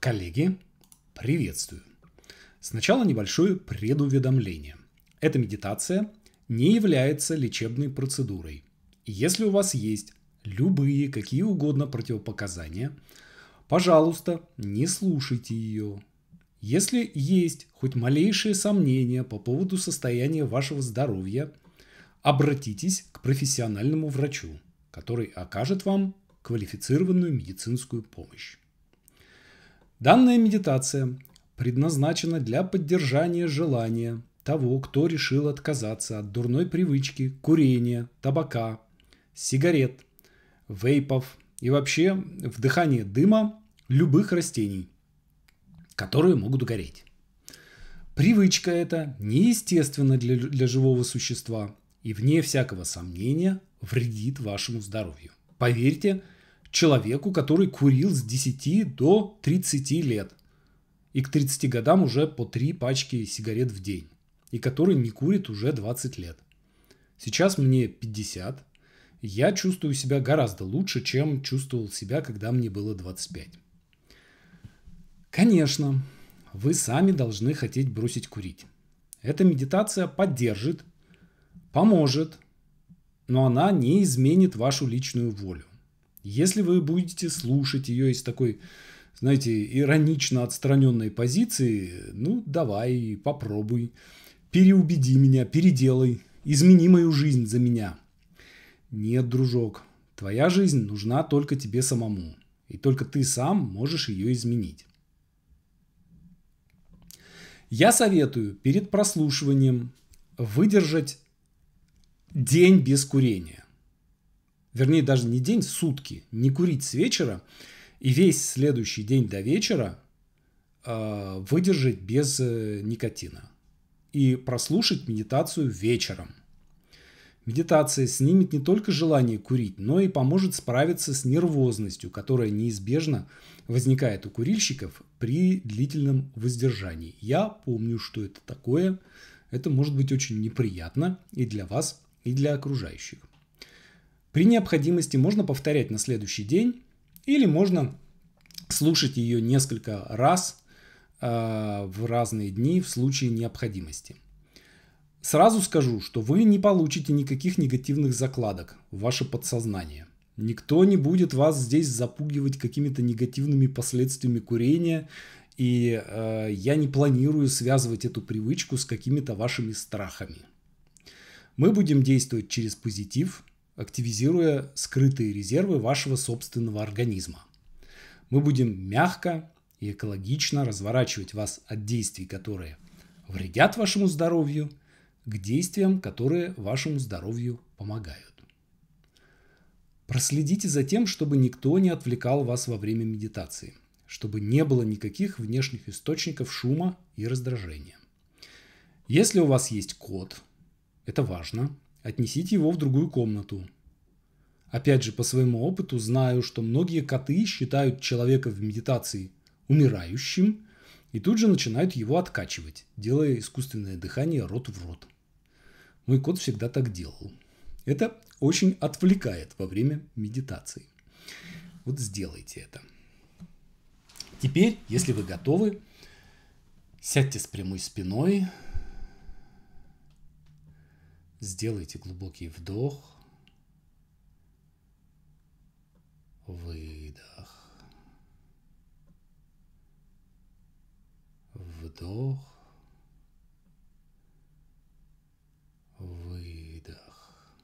Коллеги, приветствую! Сначала небольшое предуведомление. Эта медитация не является лечебной процедурой. Если у вас есть любые, какие угодно противопоказания, пожалуйста, не слушайте ее. Если есть хоть малейшие сомнения по поводу состояния вашего здоровья, обратитесь к профессиональному врачу, который окажет вам квалифицированную медицинскую помощь. Данная медитация предназначена для поддержания желания того, кто решил отказаться от дурной привычки курения, табака, сигарет, вейпов и вообще вдыхания дыма любых растений, которые могут гореть. Привычка эта неестественна для, для живого существа и, вне всякого сомнения, вредит вашему здоровью. Поверьте, человеку, который курил с 10 до 30 лет и к 30 годам уже по 3 пачки сигарет в день, и который не курит уже 20 лет. Сейчас мне 50, я чувствую себя гораздо лучше, чем чувствовал себя, когда мне было 25. Конечно, вы сами должны хотеть бросить курить. Эта медитация поддержит, поможет, но она не изменит вашу личную волю. Если вы будете слушать ее из такой, знаете, иронично отстраненной позиции, ну давай, попробуй, переубеди меня, переделай, измени мою жизнь за меня. Нет, дружок, твоя жизнь нужна только тебе самому, и только ты сам можешь ее изменить. Я советую перед прослушиванием выдержать день без курения вернее даже не день, сутки, не курить с вечера и весь следующий день до вечера э, выдержать без э, никотина и прослушать медитацию вечером. Медитация снимет не только желание курить, но и поможет справиться с нервозностью, которая неизбежно возникает у курильщиков при длительном воздержании. Я помню, что это такое. Это может быть очень неприятно и для вас, и для окружающих. При необходимости можно повторять на следующий день или можно слушать ее несколько раз э, в разные дни в случае необходимости. Сразу скажу, что вы не получите никаких негативных закладок в ваше подсознание. Никто не будет вас здесь запугивать какими-то негативными последствиями курения, и э, я не планирую связывать эту привычку с какими-то вашими страхами. Мы будем действовать через позитив, активизируя скрытые резервы вашего собственного организма. Мы будем мягко и экологично разворачивать вас от действий, которые вредят вашему здоровью, к действиям, которые вашему здоровью помогают. Проследите за тем, чтобы никто не отвлекал вас во время медитации, чтобы не было никаких внешних источников шума и раздражения. Если у вас есть кот, это важно – Отнесите его в другую комнату. Опять же, по своему опыту знаю, что многие коты считают человека в медитации умирающим и тут же начинают его откачивать, делая искусственное дыхание рот в рот. Мой кот всегда так делал. Это очень отвлекает во время медитации. Вот сделайте это. Теперь, если вы готовы, сядьте с прямой спиной, Сделайте глубокий вдох, выдох, вдох, выдох,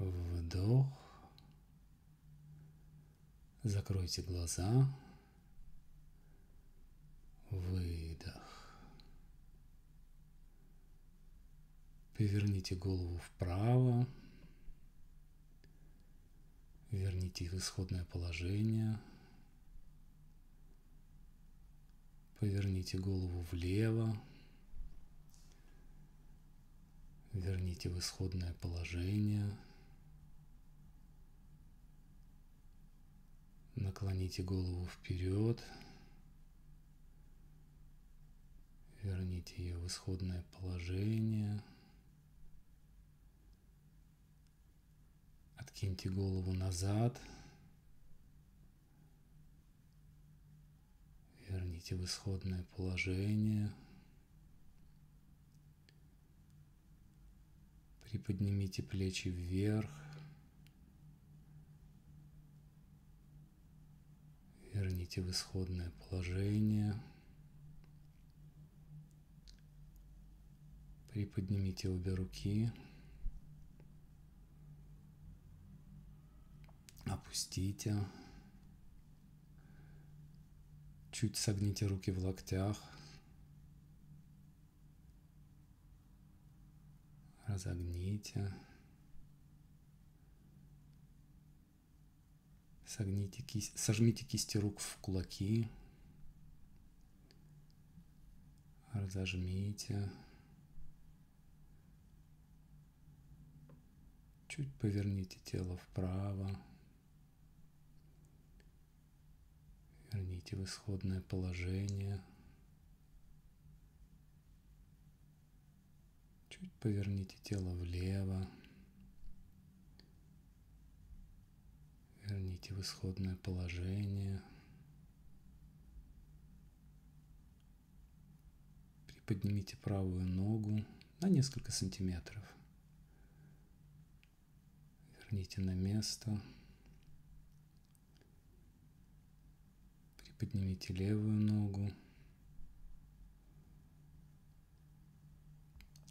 вдох. Закройте глаза. Верните голову вправо. Верните в исходное положение. Поверните голову влево. Верните в исходное положение. Наклоните голову вперед. Верните ее в исходное положение. Откиньте голову назад. Верните в исходное положение. Приподнимите плечи вверх. Верните в исходное положение. Приподнимите обе руки. Опустите. Чуть согните руки в локтях. Разогните. Согните кисть, сожмите кисти рук в кулаки. Разожмите. Чуть поверните тело вправо. верните в исходное положение. Чуть поверните тело влево. Верните в исходное положение. Приподнимите правую ногу на несколько сантиметров. Верните на место. Поднимите левую ногу.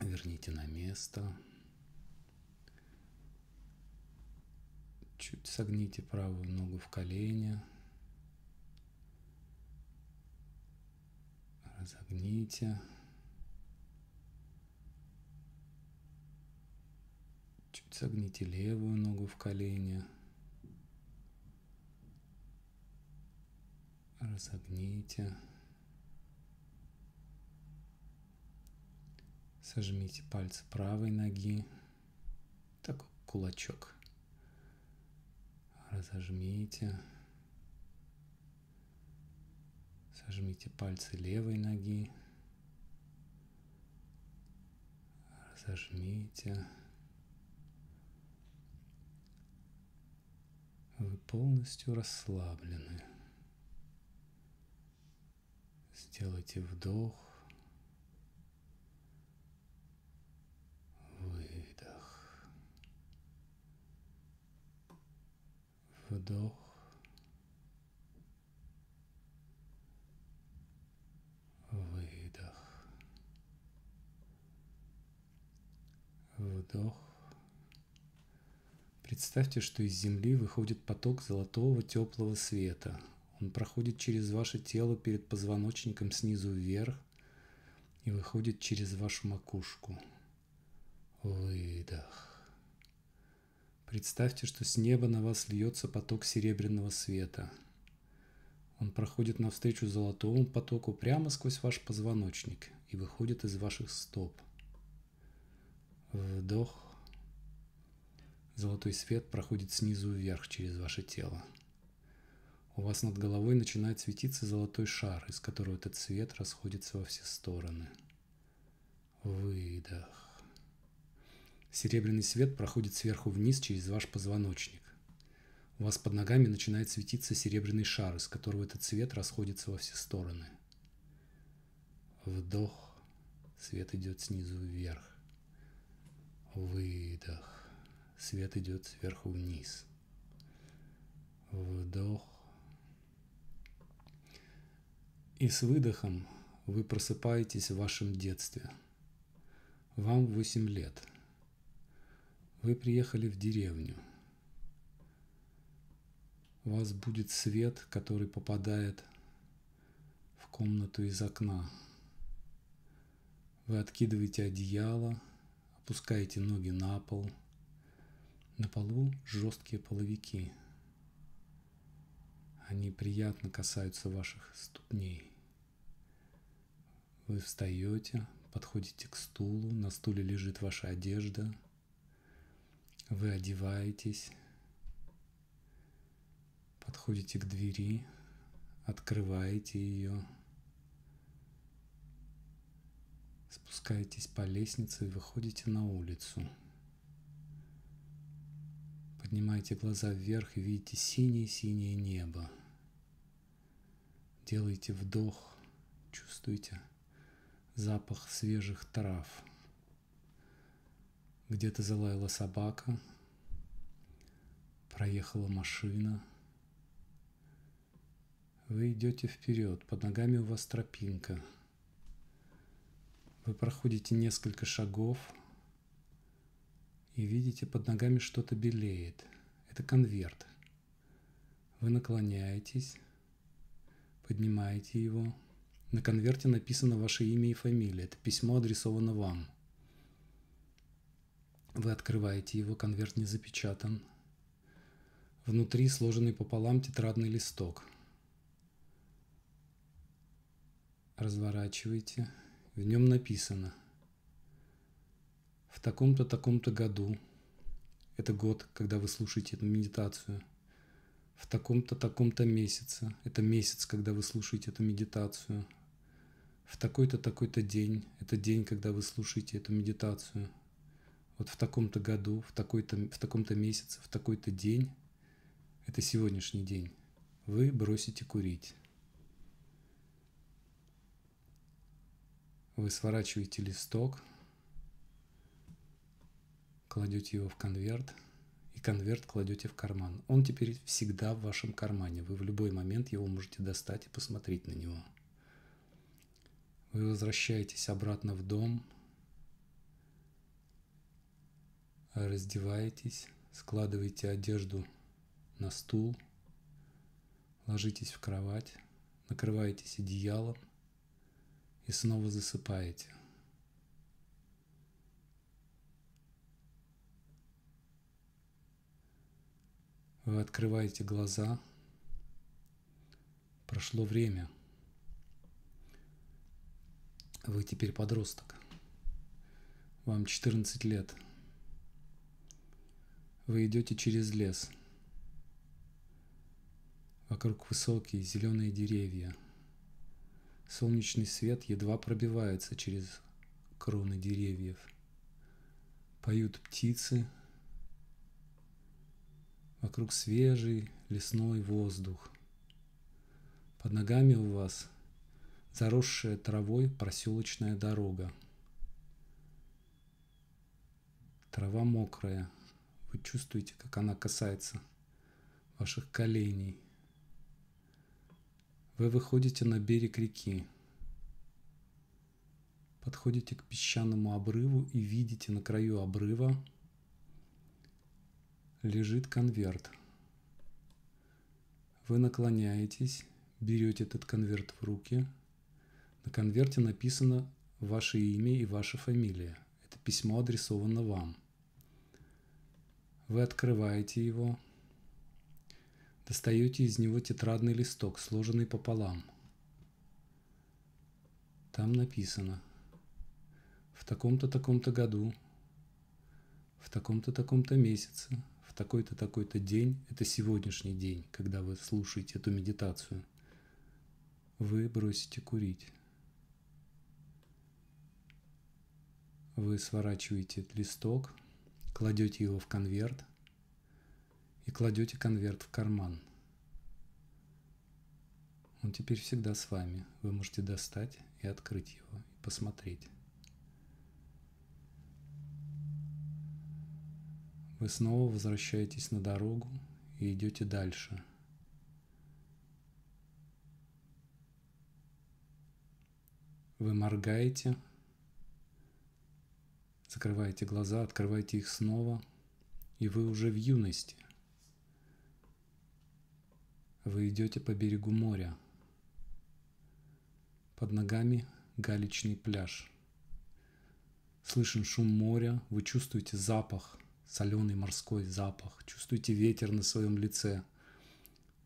Верните на место. Чуть согните правую ногу в колени. Разогните. Чуть согните левую ногу в колени. разогните, сожмите пальцы правой ноги, такой кулачок, разожмите, сожмите пальцы левой ноги, разожмите. Вы полностью расслаблены. Сделайте вдох, выдох, вдох, выдох, вдох. Представьте, что из земли выходит поток золотого теплого света – он проходит через ваше тело перед позвоночником снизу вверх и выходит через вашу макушку. Выдох. Представьте, что с неба на вас льется поток серебряного света. Он проходит навстречу золотому потоку прямо сквозь ваш позвоночник и выходит из ваших стоп. Вдох. Золотой свет проходит снизу вверх через ваше тело. У вас над головой начинает светиться золотой шар, из которого этот свет расходится во все стороны. Выдох. Серебряный свет проходит сверху вниз через ваш позвоночник. У вас под ногами начинает светиться серебряный шар, из которого этот свет расходится во все стороны. Вдох. Свет идет снизу вверх. Выдох. Свет идет сверху вниз. Вдох. и с выдохом вы просыпаетесь в вашем детстве. Вам 8 лет. Вы приехали в деревню. У вас будет свет, который попадает в комнату из окна. Вы откидываете одеяло, опускаете ноги на пол. На полу жесткие половики. Они приятно касаются ваших ступней. Вы встаете, подходите к стулу, на стуле лежит ваша одежда, вы одеваетесь, подходите к двери, открываете ее, спускаетесь по лестнице и выходите на улицу. Поднимаете глаза вверх и видите синее-синее небо. Делаете вдох, чувствуете – запах свежих трав. Где-то залаяла собака, проехала машина. Вы идете вперед, под ногами у вас тропинка. Вы проходите несколько шагов и видите, под ногами что-то белеет. Это конверт. Вы наклоняетесь, поднимаете его – на конверте написано ваше имя и фамилия. Это письмо адресовано вам. Вы открываете его, конверт не запечатан. Внутри сложенный пополам тетрадный листок. Разворачиваете. В нем написано. В таком-то, таком-то году. Это год, когда вы слушаете эту медитацию. В таком-то, таком-то месяце. Это месяц, когда вы слушаете эту медитацию в такой-то, такой-то день, это день, когда вы слушаете эту медитацию, вот в таком-то году, в, такой-то, в таком-то месяце, в такой-то день, это сегодняшний день, вы бросите курить. Вы сворачиваете листок, кладете его в конверт, и конверт кладете в карман. Он теперь всегда в вашем кармане. Вы в любой момент его можете достать и посмотреть на него. Вы возвращаетесь обратно в дом, раздеваетесь, складываете одежду на стул, ложитесь в кровать, накрываетесь одеялом и снова засыпаете. Вы открываете глаза. Прошло время – вы теперь подросток. Вам 14 лет. Вы идете через лес. Вокруг высокие зеленые деревья. Солнечный свет едва пробивается через кроны деревьев. Поют птицы. Вокруг свежий лесной воздух. Под ногами у вас – заросшая травой проселочная дорога. Трава мокрая. Вы чувствуете, как она касается ваших коленей. Вы выходите на берег реки. Подходите к песчаному обрыву и видите на краю обрыва лежит конверт. Вы наклоняетесь, берете этот конверт в руки – на конверте написано ваше имя и ваша фамилия. Это письмо адресовано вам. Вы открываете его, достаете из него тетрадный листок, сложенный пополам. Там написано в таком-то таком-то году, в таком-то таком-то месяце, в такой-то такой-то день, это сегодняшний день, когда вы слушаете эту медитацию, вы бросите курить. вы сворачиваете листок, кладете его в конверт и кладете конверт в карман. Он теперь всегда с вами. Вы можете достать и открыть его, и посмотреть. Вы снова возвращаетесь на дорогу и идете дальше – вы моргаете, Закрываете глаза, открываете их снова, и вы уже в юности. Вы идете по берегу моря. Под ногами галечный пляж. Слышен шум моря, вы чувствуете запах, соленый морской запах, чувствуете ветер на своем лице.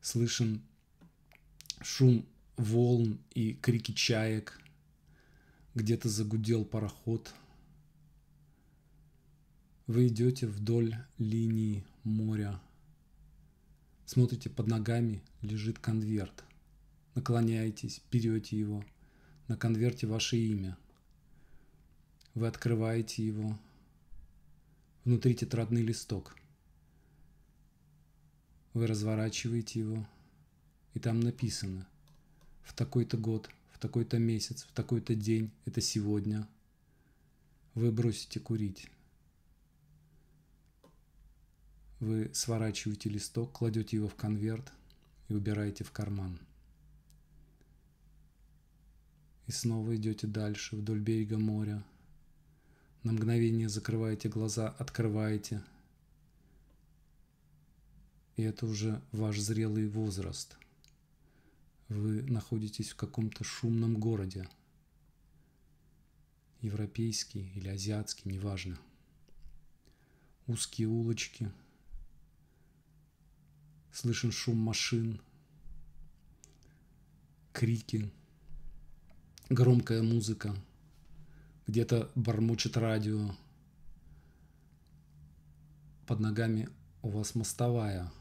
Слышен шум волн и крики чаек. Где-то загудел пароход – вы идете вдоль линии моря. Смотрите, под ногами лежит конверт. Наклоняетесь, берете его. На конверте ваше имя. Вы открываете его. Внутри тетрадный листок. Вы разворачиваете его, и там написано «В такой-то год, в такой-то месяц, в такой-то день, это сегодня, вы бросите курить». Вы сворачиваете листок, кладете его в конверт и убираете в карман. И снова идете дальше вдоль берега моря. На мгновение закрываете глаза, открываете. И это уже ваш зрелый возраст. Вы находитесь в каком-то шумном городе. Европейский или азиатский, неважно. Узкие улочки – Слышен шум машин, крики, громкая музыка. Где-то бормочет радио. Под ногами у вас мостовая.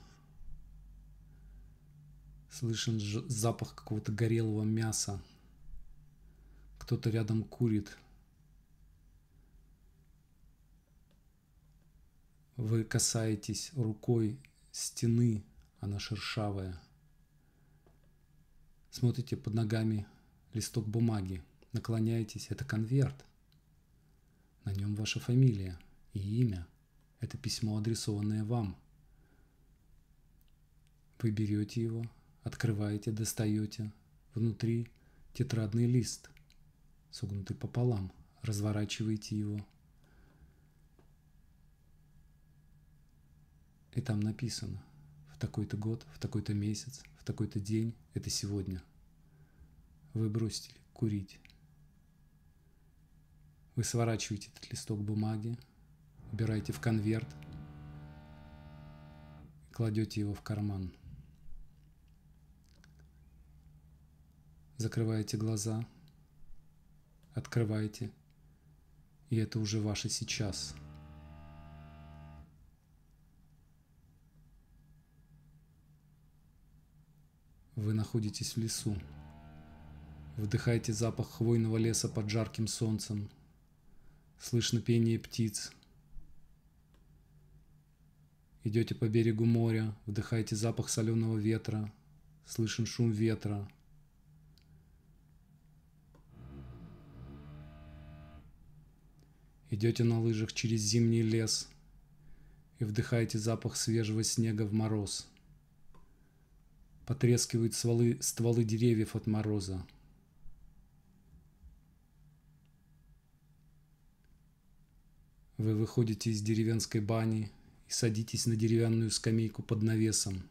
Слышен запах какого-то горелого мяса. Кто-то рядом курит. Вы касаетесь рукой стены она шершавая. Смотрите под ногами листок бумаги, наклоняетесь, это конверт. На нем ваша фамилия и имя. Это письмо, адресованное вам. Вы берете его, открываете, достаете. Внутри тетрадный лист, согнутый пополам. Разворачиваете его. И там написано в такой-то год, в такой-то месяц, в такой-то день – это сегодня. Вы бросили курить. Вы сворачиваете этот листок бумаги, убираете в конверт, кладете его в карман. Закрываете глаза, открываете, и это уже ваше сейчас – Вы находитесь в лесу. Вдыхаете запах хвойного леса под жарким солнцем. Слышно пение птиц. Идете по берегу моря, вдыхаете запах соленого ветра. Слышен шум ветра. Идете на лыжах через зимний лес и вдыхаете запах свежего снега в мороз – Потрескивают стволы, стволы деревьев от мороза. Вы выходите из деревенской бани и садитесь на деревянную скамейку под навесом.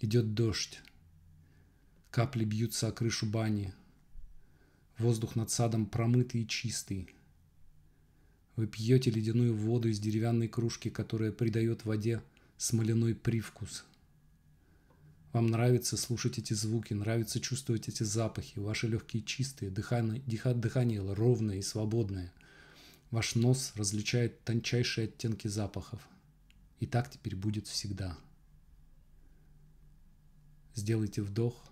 Идет дождь. Капли бьются о крышу бани. Воздух над садом промытый и чистый. Вы пьете ледяную воду из деревянной кружки, которая придает воде смоляной привкус – вам нравится слушать эти звуки, нравится чувствовать эти запахи, ваши легкие чистые, дыхание, дыхание ровное и свободное. Ваш нос различает тончайшие оттенки запахов. И так теперь будет всегда. Сделайте вдох.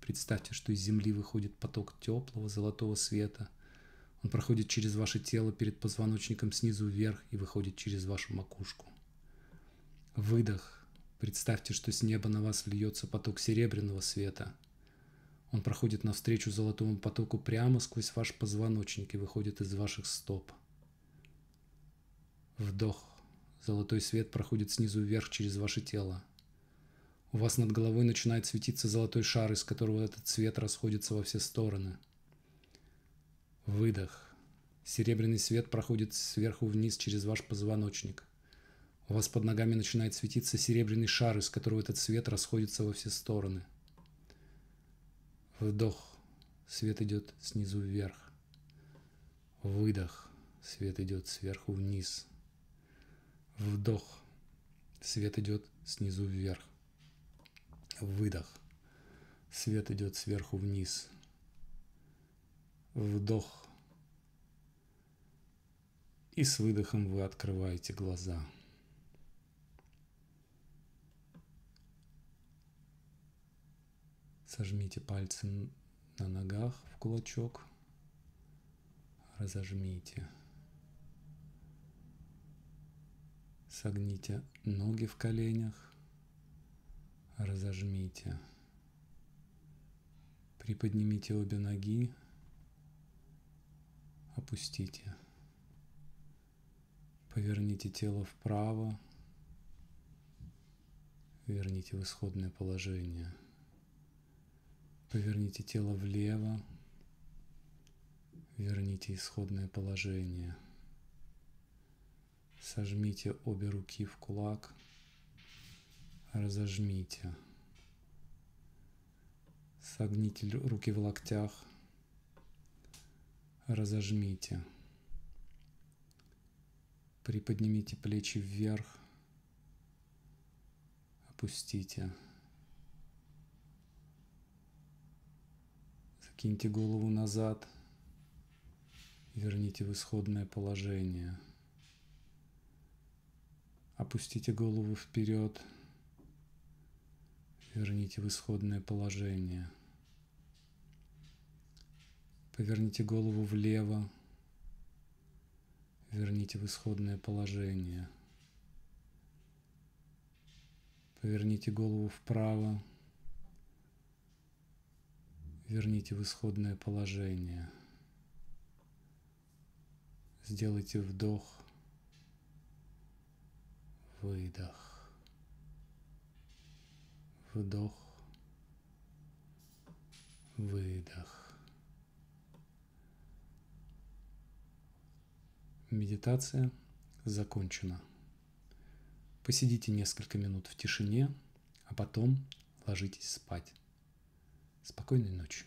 Представьте, что из земли выходит поток теплого золотого света. Он проходит через ваше тело перед позвоночником снизу вверх и выходит через вашу макушку. Выдох Представьте, что с неба на вас льется поток серебряного света. Он проходит навстречу золотому потоку прямо сквозь ваш позвоночник и выходит из ваших стоп. Вдох. Золотой свет проходит снизу вверх через ваше тело. У вас над головой начинает светиться золотой шар, из которого этот свет расходится во все стороны. Выдох. Серебряный свет проходит сверху вниз через ваш позвоночник – у вас под ногами начинает светиться серебряный шар, из которого этот свет расходится во все стороны. Вдох. Свет идет снизу вверх. Выдох. Свет идет сверху вниз. Вдох. Свет идет снизу вверх. Выдох. Свет идет сверху вниз. Вдох. И с выдохом вы открываете глаза. Сожмите пальцы на ногах в кулачок. Разожмите. Согните ноги в коленях. Разожмите. Приподнимите обе ноги. Опустите. Поверните тело вправо. Верните в исходное положение. Поверните тело влево, верните исходное положение. Сожмите обе руки в кулак, разожмите. Согните руки в локтях, разожмите. Приподнимите плечи вверх, опустите. Киньте голову назад, верните в исходное положение. Опустите голову вперед, верните в исходное положение. Поверните голову влево, верните в исходное положение. Поверните голову вправо, верните в исходное положение. Сделайте вдох, выдох, вдох, выдох. Медитация закончена. Посидите несколько минут в тишине, а потом ложитесь спать. Спокойной ночи.